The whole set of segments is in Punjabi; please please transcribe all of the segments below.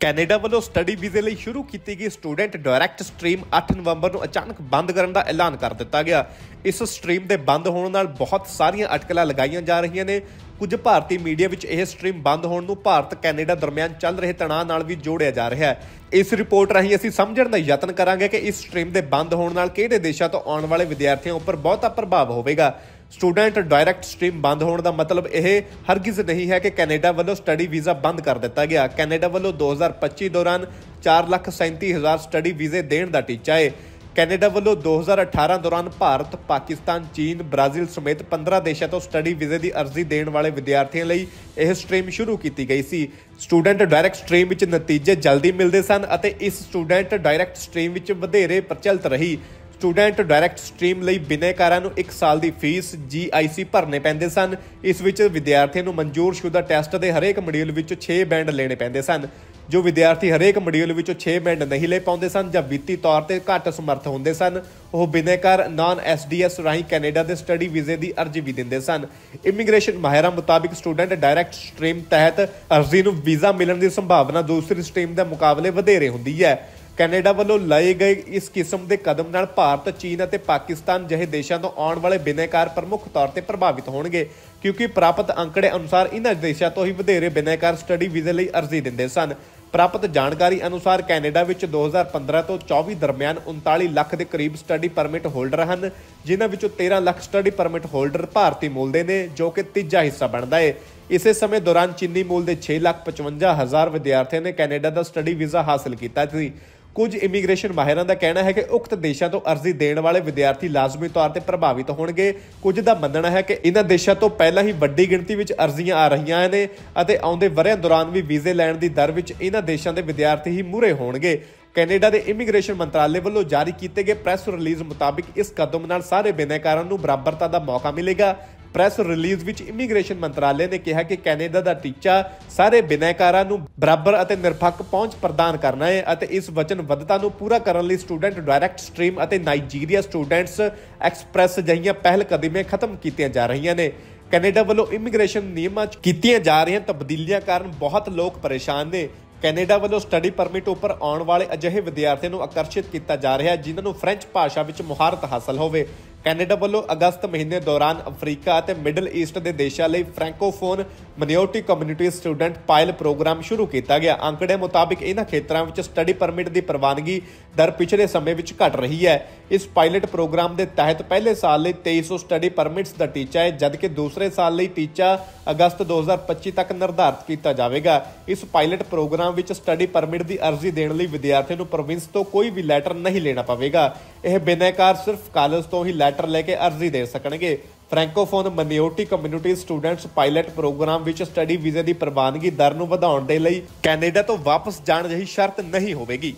ਕੈਨੇਡਾ ਵੱਲੋਂ ਸਟੱਡੀ ਵੀਜ਼ੇ ਲਈ ਸ਼ੁਰੂ ਕੀਤੀ ਗਈ ਸਟੂਡੈਂਟ ਡਾਇਰੈਕਟ ਸਟ੍ਰੀਮ 8 ਨਵੰਬਰ ਨੂੰ ਅਚਾਨਕ ਬੰਦ ਕਰਨ ਦਾ ਐਲਾਨ ਕਰ ਦਿੱਤਾ ਗਿਆ ਇਸ ਸਟ੍ਰੀਮ ਦੇ ਬੰਦ ਹੋਣ ਨਾਲ ਬਹੁਤ ਸਾਰੀਆਂ ਅਟਕਲਾਂ ਲਗਾਈਆਂ ਜਾ ਰਹੀਆਂ ਨੇ ਕੁਝ ਭਾਰਤੀ ਮੀਡੀਆ ਵਿੱਚ ਇਹ ਸਟ੍ਰੀਮ ਬੰਦ ਹੋਣ ਨੂੰ ਭਾਰਤ ਕੈਨੇਡਾ ਦਰਮਿਆਨ ਚੱਲ ਰਹੇ ਤਣਾਅ ਨਾਲ ਵੀ ਜੋੜਿਆ ਜਾ ਰਿਹਾ ਹੈ ਇਸ ਰਿਪੋਰਟ ਰਾਹੀਂ ਅਸੀਂ ਸਮਝਣ ਦਾ ਯਤਨ ਕਰਾਂਗੇ ਕਿ ਇਸ ਸਟ੍ਰੀਮ ਦੇ ਬੰਦ ਹੋਣ ਨਾਲ ਕਿਹੜੇ ਦੇਸ਼ਾਂ ਤੋਂ ਆਉਣ ਵਾਲੇ ਵਿਦਿਆਰਥੀਆਂ ਉੱਪਰ ਬਹੁਤਾ ਪ੍ਰਭਾਵ ਹੋਵੇਗਾ ਸਟੂਡੈਂਟ ਡਾਇਰੈਕਟ ਸਟ੍ਰੀਮ ਬੰਦ ਹੋਣ ਦਾ ਮਤਲਬ ਇਹ ਹਰਗਿਜ਼ ਨਹੀਂ ਹੈ ਕਿ ਕੈਨੇਡਾ ਵੱਲੋਂ ਸਟੱਡੀ ਵੀਜ਼ਾ ਬੰਦ ਕਰ ਦਿੱਤਾ ਗਿਆ ਕੈਨੇਡਾ ਵੱਲੋਂ 2025 ਦੌਰਾਨ 437000 ਸਟੱਡੀ ਵੀਜ਼ੇ ਦੇਣ ਦਾ ਟੀਚਾ ਹੈ ਕੈਨੇਡਾ ਵੱਲੋਂ 2018 ਦੌਰਾਨ ਭਾਰਤ, ਪਾਕਿਸਤਾਨ, ਚੀਨ, ਬ੍ਰਾਜ਼ੀਲ ਸਮੇਤ 15 ਦੇਸ਼ਾਂ ਤੋਂ ਸਟੱਡੀ ਵੀਜ਼ੇ ਦੀ ਅਰਜ਼ੀ ਦੇਣ ਵਾਲੇ ਵਿਦਿਆਰਥੀਆਂ ਲਈ ਇਹ ਸਟ੍ਰੀਮ ਸ਼ੁਰੂ ਕੀਤੀ ਗਈ ਸੀ। ਸਟੂਡੈਂਟ ਡਾਇਰੈਕਟ ਸਟ੍ਰੀਮ ਵਿੱਚ ਨਤੀਜੇ ਜਲਦੀ ਮਿਲਦੇ ਸਨ ਅਤੇ ਇਸ ਸਟੂਡੈਂਟ ਡਾਇਰੈਕਟ ਸਟ੍ਰੀਮ ਵਿੱਚ ਵਧੇਰੇ ਪ੍ਰਚਲਿਤ ਰਹੀ। ਸਟੂਡੈਂਟ ਡਾਇਰੈਕਟ ਸਟ੍ਰੀਮ ਲਈ ਬਿਨੇਕਾਰਾਂ ਨੂੰ 1 ਸਾਲ ਦੀ ਫੀਸ ਜੀਆਈਸੀ ਭਰਨੇ ਪੈਂਦੇ ਸਨ ਇਸ ਵਿੱਚ ਵਿਦਿਆਰਥੀਆਂ ਨੂੰ ਮਨਜ਼ੂਰਸ਼ੁਦਾ ਟੈਸਟ ਦੇ ਹਰੇਕ ਮੋਡਿਊਲ ਵਿੱਚ 6 ਬੈਂਡ ਲੈਣੇ ਪੈਂਦੇ ਸਨ ਜੋ ਵਿਦਿਆਰਥੀ ਹਰੇਕ ਮੋਡਿਊਲ ਵਿੱਚੋਂ 6 ਬੈਂਡ ਨਹੀਂ ਲੈ ਪਾਉਂਦੇ ਸਨ ਜਾਂ ਵਿੱਤੀ ਤੌਰ ਤੇ ਘੱਟ ਸਮਰਥ ਹੁੰਦੇ ਸਨ ਉਹ ਬਿਨੇਕਾਰ ਨਾਨ ਐਸਡੀਐਸ ਰਾਹੀਂ ਕੈਨੇਡਾ ਦੇ ਸਟੱਡੀ ਵੀਜ਼ੇ ਦੀ ਅਰਜ਼ੀ ਵੀ ਦਿੰਦੇ ਸਨ ਇਮੀਗ੍ਰੇਸ਼ਨ ਮਾਹਿਰਾਂ ਮੁਤਾਬਕ ਸਟੂਡੈਂਟ ਡਾਇਰੈਕਟ ਸਟ੍ਰੀਮ ਤਹਿਤ ਅਰਜ਼ੀ ਨੂੰ ਵੀਜ਼ਾ ਮਿਲਣ ਦੀ ਸੰਭਾਵਨਾ ਦੂਸਰੀ ਸਟ੍ਰੀਮ ਦੇ ਮੁਕਾਬਲੇ ਵਧੇਰੇ ਹੁੰਦੀ ਹੈ ਕੈਨੇਡਾ ਵੱਲੋਂ ਲਏ ਗਏ ਇਸ ਕਿਸਮ ਦੇ ਕਦਮ ਨਾਲ ਭਾਰਤ, ਚੀਨ ਅਤੇ ਪਾਕਿਸਤਾਨ ਜਿਹੇ ਦੇਸ਼ਾਂ ਤੋਂ ਆਉਣ ਵਾਲੇ ਬਿਨੈਕਾਰ ਪ੍ਰਮੁੱਖ ਤੌਰ ਤੇ ਪ੍ਰਭਾਵਿਤ ਹੋਣਗੇ ਕਿਉਂਕਿ ਪ੍ਰਾਪਤ ਅੰਕੜੇ ਅਨੁਸਾਰ ਇਹਨਾਂ ਦੇਸ਼ਾਂ ਤੋਂ ਹੀ ਵਧੇਰੇ ਬਿਨੈਕਾਰ ਸਟੱਡੀ ਵੀਜ਼ੇ ਲਈ ਅਰਜ਼ੀ ਦਿੰਦੇ ਸਨ। ਪ੍ਰਾਪਤ ਜਾਣਕਾਰੀ ਅਨੁਸਾਰ ਕੈਨੇਡਾ ਵਿੱਚ 2015 ਤੋਂ 24 ਦਰਮਿਆਨ 39 ਲੱਖ ਦੇ ਕਰੀਬ ਸਟੱਡੀ ਪਰਮਿਟ ਹੋਲਡਰ ਹਨ ਜਿਨ੍ਹਾਂ ਵਿੱਚੋਂ 13 ਲੱਖ ਸਟੱਡੀ ਪਰਮਿਟ ਹੋਲਡਰ ਭਾਰਤੀ ਮੂਲ ਦੇ ਨੇ ਜੋ ਕਿ ਤੀਜਾ ਹਿੱਸਾ ਬਣਦਾ ਹੈ ਇਸੇ ਸਮੇਂ ਦੌਰਾਨ ਚੀਨੀ ਮੂਲ ਦੇ 655000 ਵਿਦਿਆਰਥੀਆਂ ਨੇ ਕੈਨੇਡਾ ਦਾ ਸਟੱਡੀ ਵੀਜ਼ਾ ਹਾਸਲ ਕੀਤਾ ਸੀ ਕੁਝ ਇਮੀਗ੍ਰੇਸ਼ਨ ਮਾਹਿਰਾਂ ਦਾ ਕਹਿਣਾ ਹੈ ਕਿ ਉਕਤ ਦੇਸ਼ਾਂ ਤੋਂ ਅਰਜ਼ੀ ਦੇਣ ਵਾਲੇ ਵਿਦਿਆਰਥੀ ਲਾਜ਼ਮੀ ਤੌਰ ਤੇ ਪ੍ਰਭਾਵਿਤ ਹੋਣਗੇ ਕੁਝ ਦਾ ਮੰਨਣਾ ਹੈ ਕਿ ਇਹਨਾਂ ਦੇਸ਼ਾਂ ਤੋਂ ਪਹਿਲਾਂ ਹੀ ਵੱਡੀ ਗਿਣਤੀ ਵਿੱਚ ਅਰਜ਼ੀਆਂ ਆ ਰਹੀਆਂ ਨੇ ਅਤੇ ਆਉਂਦੇ ਵਰਿਆਂ ਦੌਰਾਨ ਵੀ ਵੀਜ਼ੇ ਲੈਣ ਦੀ ਦਰ ਵਿੱਚ ਇਹਨਾਂ ਦੇਸ਼ਾਂ ਦੇ ਵਿਦਿਆਰਥੀ ਹੀ ਮੂਰੇ ਹੋਣਗੇ ਕੈਨੇਡਾ ਦੇ ਇਮੀਗ੍ਰੇਸ਼ਨ ਮੰਤਰਾਲੇ ਵੱਲੋਂ ਜਾਰੀ ਕੀਤੇ ਗਏ ਪ੍ਰੈਸ ਰਿਲੀਜ਼ ਮੁਤਾਬਕ ਇਸ ਕਦਮ ਨਾਲ ਸਾਰੇ ਬਿਨੈਕਾਰਾਂ ਨੂੰ ਬਰਾਬਰਤਾ ਦਾ ਮੌਕਾ ਮਿਲੇਗਾ ਪ੍ਰੈਸ ਰਿਲੀਜ਼ ਵਿੱਚ ਇਮੀਗ੍ਰੇਸ਼ਨ ਮੰਤਰਾਲੇ ਨੇ ਕਿਹਾ ਕਿ ਕੈਨੇਡਾ ਦਾ ਟੀਚਾ ਸਾਰੇ ਬਿਨੈਕਾਰਾਂ ਨੂੰ ਬਰਾਬਰ ਅਤੇ ਨਿਰਪੱਖ ਪਹੁੰਚ ਪ੍ਰਦਾਨ ਕਰਨਾ ਹੈ ਅਤੇ ਇਸ ਵਚਨਬੱਧਤਾ ਨੂੰ ਪੂਰਾ ਕਰਨ ਲਈ ਸਟੂਡੈਂਟ ਡਾਇਰੈਕਟ ਸਟ੍ਰੀਮ ਅਤੇ ਨਾਈਜੀਰੀਆ ਸਟੂਡੈਂਟਸ ਐਕਸਪ੍ਰੈਸ ਜਹੀਆਂ ਪਹਿਲ ਕਦਮੇ ਖਤਮ ਕੀਤੀਆਂ ਜਾ ਰਹੀਆਂ ਨੇ ਕੈਨੇਡਾ ਵੱਲੋਂ ਇਮੀਗ੍ਰੇਸ਼ਨ ਨਿਯਮਾਂ 'ਚ ਕੀਤੀਆਂ ਜਾ ਰਹੀਆਂ ਤਬਦੀਲੀਆਂ ਕਾਰਨ ਬਹੁਤ ਲੋਕ ਪਰੇਸ਼ਾਨ ਨੇ ਕੈਨੇਡਾ ਵੱਲੋਂ ਸਟੱਡੀ ਪਰਮਿਟ ਉੱਪਰ ਆਉਣ ਵਾਲੇ ਅਜਿਹੇ ਵਿਦਿਆਰਥੀਆਂ ਨੂੰ ਆਕਰਸ਼ਿਤ ਕੀਤਾ ਜਾ ਰਿਹਾ ਹੈ ਜਿਨ੍ਹਾਂ ਨੂੰ ਫ੍ਰੈਂਚ ਭਾਸ਼ਾ ਵਿੱਚ ਮੁਹਾਰਤ ਹਾਸਲ ਹੋਵੇ ਕੈਨੇਡਾ ਵੱਲੋਂ ਅਗਸਤ ਮਹੀਨੇ ਦੌਰਾਨ ਅਫਰੀਕਾ ਅਤੇ ਮਿਡਲ ਈਸਟ ਦੇ ਦੇਸ਼ਾਂ ਲਈ francophone minority community student pilot programme ਸ਼ੁਰੂ ਕੀਤਾ ਗਿਆ ਅੰਕੜੇ ਮੁਤਾਬਕ ਇਹਨਾਂ ਖੇਤਰਾਂ ਵਿੱਚ ਸਟੱਡੀ ਪਰਮਿਟ ਦੀ ਪ੍ਰਵਾਨਗੀ ਦਰ ਪਿਛਲੇ ਸਮੇਂ ਵਿੱਚ ਘਟ ਰਹੀ ਹੈ ਇਸ ਪਾਇਲਟ ਪ੍ਰੋਗਰਾਮ ਦੇ ਤਹਿਤ ਪਹਿਲੇ ਸਾਲ ਲਈ 2300 ਸਟੱਡੀ ਪਰਮਿਟਸ ਦਾ ਟੀਚਾ ਹੈ ਜਦਕਿ ਦੂਸਰੇ ਸਾਲ ਲਈ ਟੀਚਾ ਅਗਸਤ 2025 ਤੱਕ ਨਿਰਧਾਰਤ ਕੀਤਾ ਜਾਵੇਗਾ ਇਸ ਪਾਇਲਟ ਪ੍ਰੋਗਰਾਮ ਵਿੱਚ ਸਟੱਡੀ ਪਰਮਿਟ ਦੀ ਅਰਜ਼ੀ ਦੇਣ ਲਈ ਵਿਦਿਆਰਥੀ ਨੂੰ ਪ੍ਰੋਵਿੰਸ ਤੋਂ ਕੋਈ ਵੀ ਲੈਟਰ ਨਹੀਂ ਲੈਣਾ ਪਵੇਗਾ ਇਹ ਬਿਨੈਕਾਰ ਸਿਰਫ ਕਾਲਜ ਤੋਂ ਹੀ ਲੈਟਰ ਲੈ ਕੇ ਅਰਜ਼ੀ ਦੇ ਸਕਣਗੇ francophone minority community students pilot programme ਵਿੱਚ ਸਟੱਡੀ ਵੀਜ਼ੇ ਦੀ ਪ੍ਰਵਾਨਗੀ ਦਰ ਨੂੰ ਵਧਾਉਣ ਦੇ ਲਈ ਕੈਨੇਡਾ ਤੋਂ ਵਾਪਸ ਜਾਣ ਜਹੀ ਸ਼ਰਤ ਨਹੀਂ ਹੋਵੇਗੀ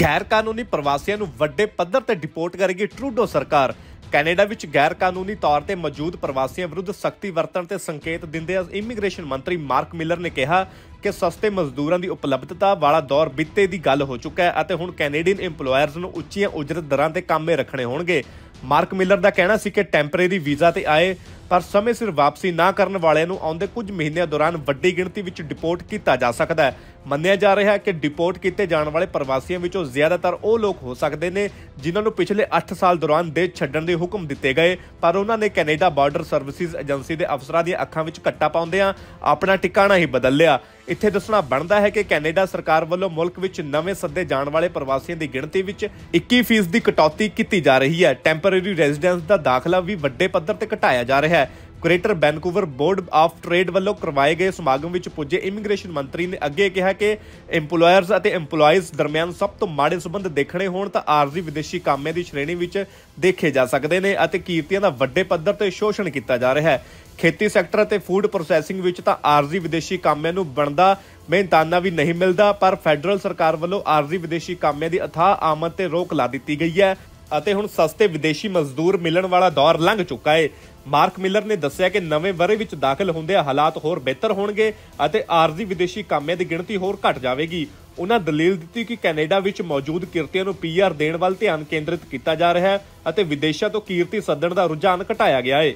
ਗੈਰ ਕਾਨੂੰਨੀ ਪ੍ਰਵਾਸੀਆਂ ਨੂੰ ਵੱਡੇ ਪੱਧਰ ਤੇ ਡਿਪੋਰਟ ਕਰੇਗੀ ਟਰੂਡੋ ਸਰਕਾਰ ਕੈਨੇਡਾ ਵਿੱਚ ਗੈਰ ਕਾਨੂੰਨੀ ਤੌਰ ਤੇ ਮੌਜੂਦ ਪ੍ਰਵਾਸੀਆਂ ਵਿਰੁੱਧ ਸਖਤੀ ਵਰਤਣ ਤੇ ਸੰਕੇਤ ਦਿੰਦੇ ਇਮੀਗ੍ਰੇਸ਼ਨ ਮੰਤਰੀ ਮਾਰਕ ਮਿਲਰ ਨੇ ਕਿਹਾ ਕਿ ਸਸਤੇ ਮਜ਼ਦੂਰਾਂ ਦੀ ਉਪਲਬਧਤਾ ਵਾਲਾ ਦੌਰ ਬਿੱਤੇ ਦੀ ਗੱਲ ਹੋ ਚੁੱਕਾ ਹੈ ਅਤੇ ਹੁਣ ਕੈਨੇਡੀਅਨ ਏਮਪਲੋਇਰਸ ਨੂੰ ਉੱਚੀਆਂ ਉਜਰਤ ਦਰਾਂ ਤੇ ਕੰਮੇ ਰੱਖਣੇ ਹੋਣਗੇ ਮਾਰਕ ਮਿਲਰ ਦਾ ਕਹਿਣਾ ਸੀ ਕਿ ਟੈਂਪਰੇਰੀ ਵੀਜ਼ਾ ਤੇ ਆਏ ਪਰ ਸਮੇਂ ਸਿਰ ਵਾਪਸੀ ਨਾ ਕਰਨ ਵਾਲਿਆਂ ਨੂੰ ਆਉਂਦੇ ਕੁਝ ਮਹੀਨਿਆਂ ਦੌਰਾਨ ਵੱਡੀ ਗਿਣਤੀ ਵਿੱਚ ਡਿਪੋਰਟ ਕੀਤਾ ਜਾ ਸਕਦਾ ਹੈ ਮੰਨਿਆ ਜਾ ਰਿਹਾ ਹੈ ਕਿ ਡਿਪੋਰਟ ਕੀਤੇ ਜਾਣ ਵਾਲੇ ਪ੍ਰਵਾਸੀਆਂ ਵਿੱਚੋਂ ਜ਼ਿਆਦਾਤਰ ਉਹ ਲੋਕ ਹੋ ਸਕਦੇ ਨੇ ਜਿਨ੍ਹਾਂ ਨੂੰ ਪਿਛਲੇ 8 ਸਾਲ ਦੌਰਾਨ ਦੇਸ਼ ਛੱਡਣ ਦੇ ਹੁਕਮ ਦਿੱਤੇ ਗਏ ਪਰ ਉਹਨਾਂ ਨੇ ਕੈਨੇਡਾ ਬਾਰਡਰ ਸਰਵਿਸਿਜ਼ ਏਜੰਸੀ ਦੇ ਅਫਸਰਾਂ ਦੀਆਂ ਅੱਖਾਂ ਵਿੱਚ ਕੱਟਾ ਪਾਉਂਦਿਆਂ ਆਪਣਾ ਟਿਕਾਣਾ ਹੀ ਬਦਲ ਲਿਆ ਇੱਥੇ ਦੱਸਣਾ ਬਣਦਾ ਹੈ ਕਿ ਕੈਨੇਡਾ ਸਰਕਾਰ ਵੱਲੋਂ ਮੁਲਕ ਵਿੱਚ ਨਵੇਂ ਸੱਦੇ ਜਾਣ ਵਾਲੇ ਪ੍ਰਵਾਸੀਆਂ ਦੀ ਗਿਣਤੀ ਵਿੱਚ 21% ਦੀ ਕਟੌਤੀ ਕੀਤੀ ਜਾ ਰਹੀ ਹੈ ਟੈਂਪਰੇਰੀ ਰੈਜ਼ੀਡੈਂਸ ਦਾ ਦਾਖਲਾ ਵੀ ਵੱਡੇ ਪੱਧਰ ਤੇ ਘਟਾਇਆ ਜਾ ਰਿਹਾ ਹੈ greater Vancouver board of trade ਵੱਲੋਂ ਕਰਵਾਏ ਗਏ ਸਮਾਗਮ ਵਿੱਚ ਪੁੱਜੇ ਇਮੀਗ੍ਰੇਸ਼ਨ ਮੰਤਰੀ ਨੇ ਅੱਗੇ ਕਿਹਾ ਕਿ EMPLOYERS ਅਤੇ EMPLOYEES ਦਰਮਿਆਨ ਸਭ ਤੋਂ ਮਾੜੇ ਸਬੰਧ ਦੇਖਣੇ ਹੋਣ ਤਾਂ ਆਰਜ਼ੀ ਵਿਦੇਸ਼ੀ ਕਾਮਿਆਂ ਦੀ ਸ਼੍ਰੇਣੀ ਵਿੱਚ ਦੇਖੇ ਜਾ ਸਕਦੇ ਨੇ ਅਤੇ ਕੀਰਤੀਆਂ ਦਾ ਵੱਡੇ ਪੱਧਰ ਤੇ ਸ਼ੋਸ਼ਣ ਕੀਤਾ ਜਾ ਰਿਹਾ ਹੈ ਖੇਤੀ ਸੈਕਟਰ ਅਤੇ ਫੂਡ ਪ੍ਰੋਸੈਸਿੰਗ ਵਿੱਚ ਤਾਂ ਆਰਜ਼ੀ ਵਿਦੇਸ਼ੀ ਕਾਮਿਆਂ ਨੂੰ ਬਣਦਾ ਮਿਹਨਤਾਨਾ ਵੀ ਨਹੀਂ ਮਿਲਦਾ ਪਰ ਫੈਡਰਲ ਸਰਕਾਰ ਵੱਲੋਂ ਆਰਜ਼ੀ ਵਿਦੇਸ਼ੀ ਕਾਮਿਆਂ ਦੀ ਅਥਾਹ ਆਮਦ ਤੇ ਰੋਕ ਲਾ ਦਿੱਤੀ ਗਈ ਹੈ ਅਤੇ ਹੁਣ ਸਸਤੇ ਵਿਦੇਸ਼ੀ ਮਜ਼ਦੂਰ ਮਿਲਣ ਵਾਲਾ ਦੌਰ ਲੰਘ ਚੁੱਕਾ ਹੈ ਮਾਰਕ ਮਿਲਰ ਨੇ ਦੱਸਿਆ ਕਿ ਨਵੇਂ ਵਰੇ ਵਿੱਚ ਦਾਖਲ ਹੁੰਦੇ ਹਾਲਾਤ ਹੋਰ ਬਿਹਤਰ ਹੋਣਗੇ ਅਤੇ ਆਰਜ਼ੀ ਵਿਦੇਸ਼ੀ ਕਾਮਿਆਂ ਦੀ ਗਿਣਤੀ ਹੋਰ ਘਟ ਜਾਵੇਗੀ ਉਹਨਾਂ ਦਲੀਲ ਦਿੱਤੀ ਕਿ ਕੈਨੇਡਾ ਵਿੱਚ ਮੌਜੂਦ ਕਿਰਤੀਆਂ ਨੂੰ ਪੀਆਰ ਦੇਣ ਵੱਲ ਧਿਆਨ ਕੇਂਦਰਿਤ ਕੀਤਾ ਜਾ ਰਿਹਾ ਹੈ ਅਤੇ ਵਿਦੇਸ਼ਾਂ ਤੋਂ ਕੀਰਤੀ ਸੱਦਣ ਦਾ ਰੁਝਾਨ ਘਟਾਇਆ ਗਿਆ ਹੈ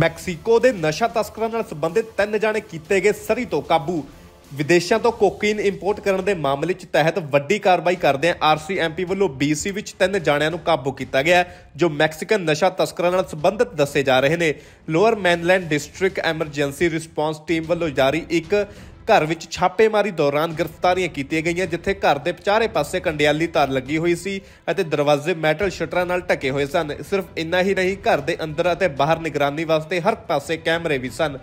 ਮੈਕਸੀਕੋ ਦੇ ਨਸ਼ਾ ਤਸਕਰਾਂ ਨਾਲ ਸੰਬੰਧਿਤ ਤਿੰਨ ਜਾਣੇ ਕੀਤੇ ਗਏ ਸਰੀ ਤੋਂ ਕਾਬੂ ਵਿਦੇਸ਼ਾਂ ਤੋਂ ਕੋਕੀਨ ਇੰਪੋਰਟ ਕਰਨ ਦੇ ਮਾਮਲੇ 'ਚ ਤਹਿਤ ਵੱਡੀ ਕਾਰਵਾਈ ਕਰਦੇ ਆਰਸੀਐਮਪੀ ਵੱਲੋਂ BC ਵਿੱਚ ਤਿੰਨ ਜਾਣਿਆਂ ਨੂੰ ਕਾਬੂ ਕੀਤਾ ਗਿਆ ਜੋ ਮੈਕਸੀਕਨ ਨਸ਼ਾ ਤਸਕਰਾਂ ਨਾਲ ਸੰਬੰਧਿਤ ਦੱਸੇ ਜਾ ਰਹੇ ਨੇ Lower Mainland district emergency response team ਵੱਲੋਂ ਜਾਰੀ ਇੱਕ ਘਰ ਵਿੱਚ ਛਾਪੇਮਾਰੀ ਦੌਰਾਨ ਗ੍ਰਿਫਤਾਰੀਆਂ ਕੀਤੀਆਂ ਗਈਆਂ ਜਿੱਥੇ ਘਰ ਦੇ ਪਿਛਾਰੇ ਪਾਸੇ ਕੰਡਿਆਲੀ ਤਾਰ ਲੱਗੀ ਹੋਈ ਸੀ ਅਤੇ ਦਰਵਾਜ਼ੇ ਮੈਟਲ ਸ਼ਟਰਾਂ ਨਾਲ ਟਕੇ ਹੋਏ ਸਨ ਸਿਰਫ ਇੰਨਾ ਹੀ ਨਹੀਂ ਘਰ ਦੇ ਅੰਦਰ ਅਤੇ ਬਾਹਰ ਨਿਗਰਾਨੀ ਵਾਸਤੇ ਹਰ ਪਾਸੇ ਕੈਮਰੇ ਵੀ ਸਨ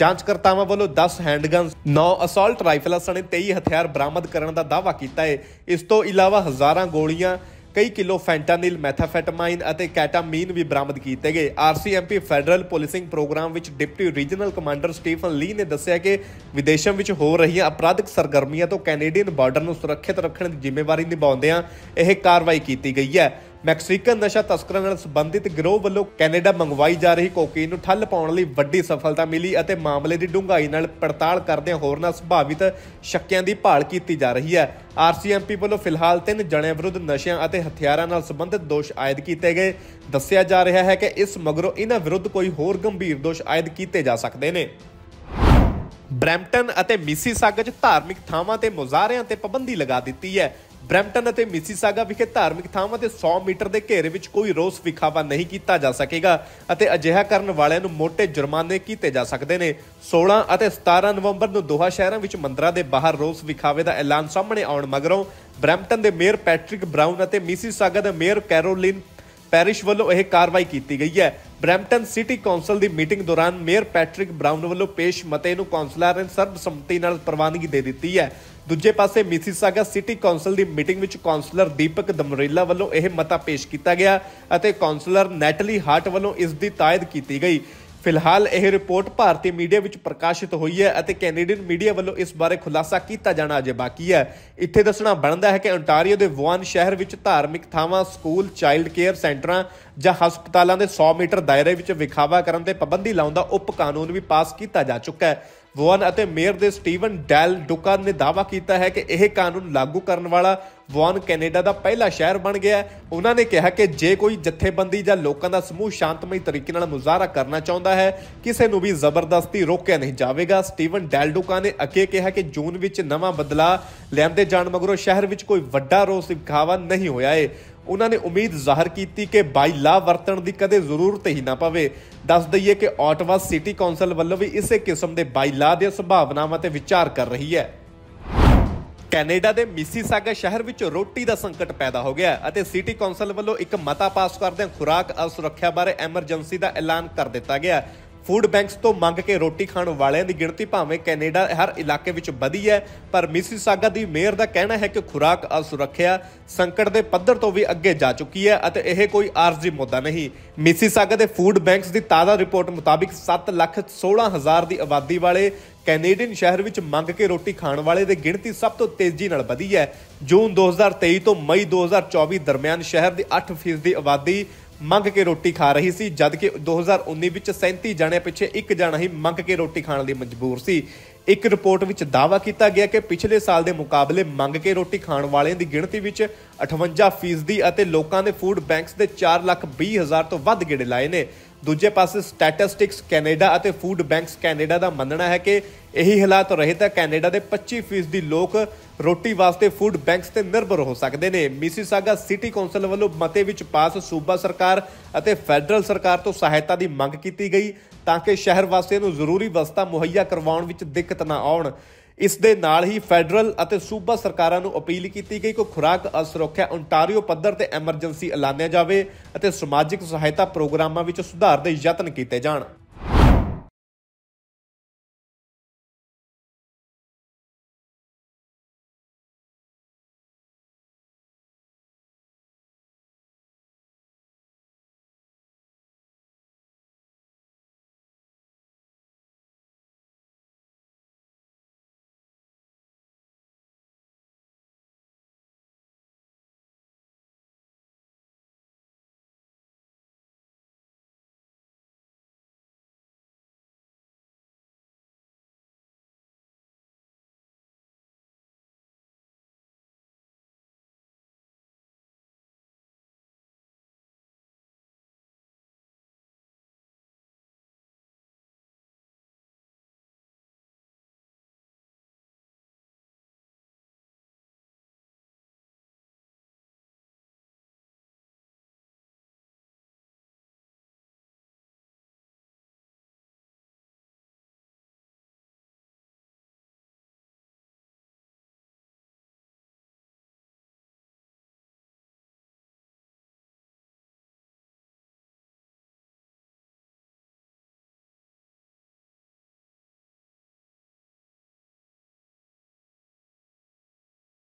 ਜਾਂਚਕਰਤਾਵਾਂ ਵੱਲੋਂ 10 ਹੈਂਡਗਨਸ 9 ਅਸੌਲਟ ਰਾਈਫਲਾਂ ਸਣੇ 23 ਹਥਿਆਰ ਬਰਾਮਦ ਕਰਨ ਦਾ ਦਾਅਵਾ ਕੀਤਾ ਹੈ ਇਸ ਤੋਂ ਇਲਾਵਾ ਹਜ਼ਾਰਾਂ ਗੋਲੀਆਂ ਕਈ ਕਿਲੋ ਫੈਂਟਾਨਿਲ ਮੈਥਾਫੈਟਾਮਾਈਨ ਅਤੇ ਕੈਟਾਮੀਨ ਵੀ ਬਰਾਮਦ ਕੀਤੇ ਗਏ ਆਰਸੀਐਮਪੀ ਫੈਡਰਲ ਪੁਲਿਸਿੰਗ ਪ੍ਰੋਗਰਾਮ ਵਿੱਚ deputy regional commander Stephen Lee ਨੇ ਦੱਸਿਆ ਕਿ ਵਿਦੇਸ਼ਾਂ ਵਿੱਚ ਹੋ ਰਹੀਆਂ ਅਪਰਾਧਿਕ ਸਰਗਰਮੀਆਂ ਤੋਂ ਕੈਨੇਡੀਅਨ ਬਾਰਡਰ ਨੂੰ ਸੁਰੱਖਿਅਤ ਰੱਖਣ ਦੀ ਜ਼ਿੰਮੇਵਾਰੀ ਨਿਭਾਉਂਦਿਆਂ ਇਹ ਕਾਰਵਾਈ ਕੀਤੀ ਗਈ ਹੈ ਮੈਕਸੀਕਨ ਨਸ਼ਾ ਤਸਕਰਾਂ ਨਾਲ ਸੰਬੰਧਿਤ ਗਰੋਹ ਵੱਲੋਂ ਕੈਨੇਡਾ ਮੰਗਵਾਈ ਜਾ ਰਹੀ ਕੋਕੀਨ ਨੂੰ ਠੱਲ ਪਾਉਣ ਲਈ ਵੱਡੀ ਸਫਲਤਾ ਮਿਲੀ ਅਤੇ ਮਾਮਲੇ ਦੀ ਡੂੰਘਾਈ ਨਾਲ ਪੜਤਾਲ ਕਰਦਿਆਂ ਹੋਰਨਾਂ ਸੰਭਾਵਿਤ ਸ਼ੱਕਿਆਂ ਦੀ ਭਾਲ ਕੀਤੀ ਜਾ ਰਹੀ ਹੈ ਆਰਸੀਐਮਪੀ ਵੱਲੋਂ ਫਿਲਹਾਲ ਤਿੰਨ ਜਣਿਆਂ ਵਿਰੁੱਧ ਨਸ਼ਿਆਂ ਅਤੇ ਹਥਿਆਰਾਂ ਨਾਲ ਸੰਬੰਧਿਤ ਦੋਸ਼ ਆਇਦ ਕੀਤੇ ਗਏ ਦੱਸਿਆ ਜਾ ਰਿਹਾ ਹੈ ਕਿ ਇਸ ਮਗਰੋਂ ਇਹਨਾਂ ਵਿਰੁੱਧ ਕੋਈ ਹੋਰ ਗੰਭੀਰ ਦੋਸ਼ ਆਇਦ ਕੀਤੇ ਜਾ ਸਕਦੇ ਨੇ ਬ੍ਰੈਂਪਟਨ ਅਤੇ ਮਿਸੀਸਾਗਾ 'ਚ ਧਾਰਮਿਕ ਥਾਵਾਂ ਤੇ ਮੁਜ਼ਾਰਿਆਂ ਤੇ ਪਾਬੰਦੀ ਲਗਾ ਦਿੱਤੀ ਹੈ ਬ੍ਰੈਂਪਟਨ ਅਤੇ ਮਿਸੀਸਾਗਾ ਵਿਖੇ ਧਾਰਮਿਕ ਥਾਵਾਂ ਤੇ 100 ਮੀਟਰ ਦੇ ਘੇਰੇ ਵਿੱਚ ਕੋਈ ਰੋਸ ਵਿਖਾਵਾ ਨਹੀਂ ਕੀਤਾ ਜਾ ਸਕੇਗਾ ਅਤੇ ਅਜਿਹਾ ਕਰਨ ਵਾਲਿਆਂ ਨੂੰ ਮੋٹے ਜੁਰਮਾਨੇ ਕੀਤੇ ਜਾ ਸਕਦੇ ਨੇ 16 ਅਤੇ 17 ਨਵੰਬਰ ਨੂੰ ਦੋਹਾ ਸ਼ਹਿਰਾਂ ਵਿੱਚ ਮੰਦਰਾਂ ਦੇ ਬਾਹਰ ਰੋਸ ਵਿਖਾਵੇ ਦਾ ਐਲਾਨ ਸਾਹਮਣੇ ਆਉਣ ਮਗਰੋਂ ਬ੍ਰੈਂਪਟਨ ਦੇ ਮੇਅਰ ਪੈਟ੍ਰਿਕ ਬ੍ਰਾਊਨ ਅਤੇ ਮਿਸੀਸਾਗਾ ਦੇ ਮੇਅਰ ਕੈਰੋਲਿਨ ਪੈਰਿਸ਼ ਵੱਲੋਂ ਇਹ ਕਾਰਵਾਈ ਕੀਤੀ ਗਈ ਹੈ ਬ੍ਰੈਂਪਟਨ ਸਿਟੀ ਕੌਂਸਲ ਦੀ ਮੀਟਿੰਗ ਦੌਰਾਨ ਮੇਅਰ ਪੈਟ੍ਰਿਕ ਬ੍ਰਾਊਨ ਵੱਲੋਂ ਪੇਸ਼ ਮਤੇ ਨੂੰ ਕੌਂਸਲਰਾਂ ਨੇ ਸਰਬਸੰਮਤੀ ਨਾਲ ਪ੍ਰਵਾਨਗੀ ਦੇ ਦਿੱਤੀ ਹੈ ਦੂਜੇ ਪਾਸੇ ਮਿਸੀਸਾਗਾ ਸਿਟੀ ਕੌਂਸਲ ਦੀ ਮੀਟਿੰਗ ਵਿੱਚ ਕੌਂਸਲਰ ਦੀਪਕ ਦਮਰੇਲਾ ਵੱਲੋਂ ਇਹ ਮਤਾ ਪੇਸ਼ ਕੀਤਾ ਗਿਆ ਅਤੇ ਕੌਂਸਲਰ ਨੈਟਲੀ ਹਾਰਟ ਵੱਲੋਂ ਇਸ ਦੀ ਤਾਇਦ ਕੀਤੀ ਗਈ ਫਿਲਹਾਲ ਇਹ ਰਿਪੋਰਟ ਭਾਰਤੀ ਮੀਡੀਆ ਵਿੱਚ ਪ੍ਰਕਾਸ਼ਿਤ ਹੋਈ ਹੈ ਅਤੇ ਕੈਨੇਡੀਅਨ ਮੀਡੀਆ ਵੱਲੋਂ ਇਸ ਬਾਰੇ ਖੁਲਾਸਾ ਕੀਤਾ ਜਾਣਾ ਅਜੇ ਬਾਕੀ ਹੈ ਇੱਥੇ ਦੱਸਣਾ ਬਣਦਾ ਹੈ ਕਿ ਓਨਟਾਰੀਓ ਦੇ ਵਾਨ ਸ਼ਹਿਰ ਵਿੱਚ ਧਾਰਮਿਕ ਥਾਵਾਂ ਸਕੂਲ ਚਾਈਲਡ ਕੇਅਰ ਸੈਂਟਰਾਂ ਜਾਂ ਹਸਪਤਾਲਾਂ ਦੇ 100 ਮੀਟਰ ਦਾਇਰੇ ਵਿੱਚ ਵਿਖਾਵਾ ਕਰਨ ਤੇ ਪਾਬੰਦੀ ਲਾਉਣ ਦਾ ਉਪ ਕਾਨੂੰਨ ਵੀ ਪਾਸ ਕੀਤਾ ਜਾ ਚੁੱਕਾ ਹੈ ਵੌਨ ਅਤੇ ਮੇਅਰ ਦੇ ਸਟੀਵਨ ਡੈਲ ਡੁਕਾ ਨੇ ਦਾਅਵਾ ਕੀਤਾ ਹੈ ਕਿ ਇਹ ਕਾਨੂੰਨ ਲਾਗੂ ਕਰਨ ਵਾਲਾ ਵੌਨ ਕੈਨੇਡਾ ਦਾ ਪਹਿਲਾ ਸ਼ਹਿਰ ਬਣ ਗਿਆ ਹੈ ਉਹਨਾਂ ਨੇ ਕਿਹਾ ਕਿ ਜੇ ਕੋਈ ਜਥੇਬੰਦੀ ਜਾਂ ਲੋਕਾਂ ਦਾ ਸਮੂਹ ਸ਼ਾਂਤਮਈ ਤਰੀਕੇ ਨਾਲ ਮੁਜ਼ਾਹਰਾ ਕਰਨਾ ਚਾਹੁੰਦਾ ਹੈ ਕਿਸੇ ਨੂੰ ਵੀ ਜ਼ਬਰਦਸਤੀ ਰੋਕਿਆ ਨਹੀਂ ਜਾਵੇਗਾ ਸਟੀਵਨ ਡੈਲ ਡੁਕਾ ਨੇ ਅੱਗੇ ਕਿਹਾ ਕਿ ਜੂਨ ਵਿੱਚ ਨਵਾਂ ਬਦਲਾ ਲਿਆਂਦੇ ਜਾਣ ਮਗਰੋਂ ਸ਼ਹਿਰ ਵਿੱਚ ਕੋਈ ਵੱਡਾ ਰੋਸ ਦਿਖਾਵਾ ਨਹੀਂ ਹੋਇਆ ਹੈ ਉਹਨਾਂ ਨੇ ਉਮੀਦ ਜ਼ਾਹਰ ਕੀਤੀ ਕਿ ਬਾਈ ਲਾ ਵਰਤਣ ਦੀ ਕਦੇ ਜ਼ਰੂਰਤ ਹੀ ਨਾ ਪਵੇ ਦੱਸ ਦਈਏ ਕਿ ਆਟਵਾ ਸਿਟੀ ਕੌਂਸਲ ਵੱਲੋਂ ਵੀ ਇਸੇ ਕਿਸਮ ਦੇ ਬਾਈ ਲਾ ਦੇ ਸੰਭਾਵਨਾਵਾਂ ਤੇ ਵਿਚਾਰ ਕਰ ਰਹੀ ਹੈ ਕੈਨੇਡਾ ਦੇ ਮਿਸੀਸਾਗਾ ਸ਼ਹਿਰ ਵਿੱਚ ਰੋਟੀ ਦਾ ਸੰਕਟ ਪੈਦਾ ਹੋ ਗਿਆ ਅਤੇ ਸਿਟੀ ਕੌਂਸਲ ਵੱਲੋਂ ਇੱਕ ਮਤਾ ਪਾਸ ਕਰਦਿਆਂ ਖੁਰਾਕ ਅਸੁਰੱਖਿਆ ਬਾਰੇ ਐਮਰਜੈਂਸੀ ਦਾ ਐਲਾਨ ਕਰ ਦਿੱਤਾ ਗਿਆ ਫੂਡ ਬੈਂਕਸ ਤੋਂ ਮੰਗ ਕੇ ਰੋਟੀ ਖਾਣ ਵਾਲਿਆਂ ਦੀ ਗਿਣਤੀ ਭਾਵੇਂ ਕੈਨੇਡਾ ਹਰ ਇਲਾਕੇ ਵਿੱਚ ਵਧੀ ਹੈ ਪਰ ਸਾਗਾ ਦੀ ਮੇਅਰ ਦਾ ਕਹਿਣਾ ਹੈ ਕਿ ਖੁਰਾਕ ਅਸੁਰੱਖਿਆ ਸੰਕਟ ਦੇ ਪੱਧਰ ਤੋਂ ਵੀ ਅੱਗੇ ਜਾ ਚੁੱਕੀ ਹੈ ਅਤੇ ਇਹ ਕੋਈ ਆਰਜ਼ੀ ਮੁੱਦਾ ਨਹੀਂ ਸਾਗਾ ਦੇ ਫੂਡ ਬੈਂਕਸ ਦੀ ਤਾਜ਼ਾ ਰਿਪੋਰਟ ਮੁਤਾਬਿਕ 7 ਲੱਖ 16 ਹਜ਼ਾਰ ਦੀ ਆਬਾਦੀ ਵਾਲੇ ਕੈਨੇਡੀਅਨ ਸ਼ਹਿਰ ਵਿੱਚ ਮੰਗ ਕੇ ਰੋਟੀ ਖਾਣ ਵਾਲੇ ਦੀ ਗਿਣਤੀ ਸਭ ਤੋਂ ਤੇਜ਼ੀ ਨਾਲ ਵਧੀ ਹੈ ਜੂਨ 2023 ਤੋਂ ਮਈ 2024 ਦਰਮਿਆਨ ਸ਼ਹਿਰ ਦੀ 8% ਦੀ ਆਬਾਦੀ ਮੰਗ ਕੇ ਰੋਟੀ ਖਾ ਰਹੀ ਸੀ ਜਦ ਕਿ 2019 ਵਿੱਚ 37 ਜਣਿਆਂ ਪਿੱਛੇ ਇੱਕ ਜਣਾ ਹੀ ਮੰਗ ਕੇ ਰੋਟੀ ਖਾਣ ਲਈ ਮਜਬੂਰ ਸੀ ਇੱਕ ਰਿਪੋਰਟ ਵਿੱਚ ਦਾਅਵਾ ਕੀਤਾ ਗਿਆ ਕਿ ਪਿਛਲੇ ਸਾਲ ਦੇ ਮੁਕਾਬਲੇ ਮੰਗ ਕੇ ਰੋਟੀ ਖਾਣ ਵਾਲਿਆਂ ਦੀ ਗਿਣਤੀ ਵਿੱਚ 58% ਦੀ ਅਤੇ ਲੋਕਾਂ ਦੇ ਫੂਡ ਬੈਂਕਸ ਦੇ 4 ਲੱਖ 20 ਹਜ਼ਾਰ ਤੋਂ ਵੱਧ ਗੇੜੇ ਲਾਏ ਨੇ ਦੂਜੇ ਪਾਸੇ ਸਟੈਟਿਸਟਿਕਸ ਕੈਨੇਡਾ ਅਤੇ ਫੂਡ ਬੈਂਕਸ ਕੈਨੇਡਾ ਦਾ ਮੰਨਣਾ ਹੈ ਕਿ ਇਹੀ ਹਾਲਾਤ ਰਹੇ ਤਾਂ ਕੈਨੇਡਾ ਦੇ 25% ਦੀ ਲੋਕ ਰੋਟੀ ਵਾਸਤੇ ਫੂਡ ਬੈਂਕਸ ਤੇ ਨਿਰਭਰ ਹੋ ਸਕਦੇ ਨੇ ਮਿਸਿਸਾਗਾ ਸਿਟੀ ਕੌਂਸਲ ਵੱਲੋਂ ਮਤੇ ਵਿੱਚ ਪਾਸ ਸੂਬਾ ਸਰਕਾਰ ਅਤੇ ਫੈਡਰਲ ਸਰਕਾਰ ਤੋਂ ਸਹਾਇਤਾ ਦੀ ਮੰਗ ਕੀਤੀ ਗਈ ਤਾਂ ਕਿ ਸ਼ਹਿਰ ਵਾਸੀਆਂ ਨੂੰ ਜ਼ਰੂਰੀ ਵਸਤਾਂ ਮੁਹੱਈਆ ਕਰਵਾਉਣ ਵਿੱਚ ਦਿੱਕਤ ਨਾ ਆਉਣ ਇਸ ਦੇ ਨਾਲ ਹੀ ਫੈਡਰਲ ਅਤੇ ਸੂਬਾ ਸਰਕਾਰਾਂ ਨੂੰ ਅਪੀਲ ਕੀਤੀ ਗਈ ਕਿ ਖੁਰਾਕ ਅਸੁਰੱਖਿਆ ਓਨਟਾਰੀਓ ਪੱਧਰ ਤੇ ਐਮਰਜੈਂਸੀ ਐਲਾਨਿਆ ਜਾਵੇ ਅਤੇ ਸਮਾਜਿਕ ਸਹਾਇਤਾ ਪ੍ਰੋਗਰਾਮਾਂ ਵਿੱਚ ਸੁਧਾਰ ਦੇ ਯਤਨ ਕੀਤੇ ਜਾਣ